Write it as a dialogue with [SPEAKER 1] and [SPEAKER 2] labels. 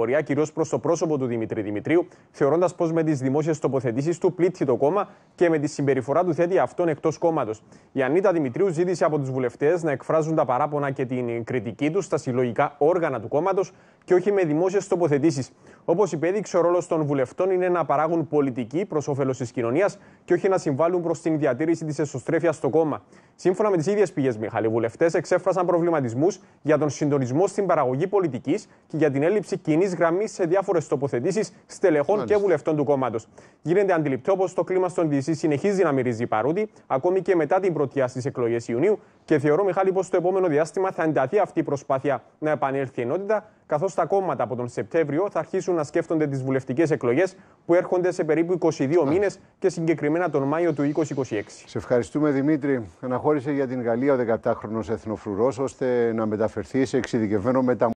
[SPEAKER 1] κυρίως κυρίως προς το πρόσωπο του Δημητρή Δημητρίου, θεωρώντας πως με τις δημόσιες τοποθετήσεις του πλήττει το κόμμα και με τη συμπεριφορά του θέτει αυτόν εκτός κόμματος. Η Ανίτα Δημητρίου ζήτησε από τους βουλευτές να εκφράζουν τα παράπονα και την κριτική τους στα συλλογικά όργανα του κόμματος και όχι με δημόσιες τοποθετήσεις. Όπως υπέδειξε, ο ρόλος των βουλευτών είναι να παράγουν πολιτική προς όφελος της κοινωνίας και όχι να συμβάλλουν προς την διατήρηση της εσωστρέφειας στο κόμμα. Σύμφωνα με τις ίδιες πηγές, Μιχάλη, οι βουλευτές εξέφρασαν προβληματισμούς για τον συντονισμό στην παραγωγή πολιτικής και για την έλλειψη κοινή γραμμή σε διάφορες τοποθετήσεις στελεχών Μάλιστα. και βουλευτών του κόμματος. Γίνεται αντιληπτό πως το κλίμα στον DC συνεχίζει να μυρίζει παρούτη, ακόμη και μετά την πρωτιά στις εκλογές Ιουνίου και θεωρώ, Μιχάλη, πως το επόμενο διάστημα θα ενταθεί αυτή η προσπάθεια να επανέλθει ενότητα καθώς τα κόμματα από τον Σεπτέμβριο θα αρχίσουν να σκέφτονται τις βουλευτικές εκλογές που έρχονται σε περίπου 22 μήνες και συγκεκριμένα τον Μάιο του 2026.
[SPEAKER 2] Σε ευχαριστούμε, Δημήτρη. Αναχώρησε για την Γαλλία ο 17χρονο εθνοφρουρός ώστε να μεταφερθεί σε εξειδικευμένο μεταμόρφωση.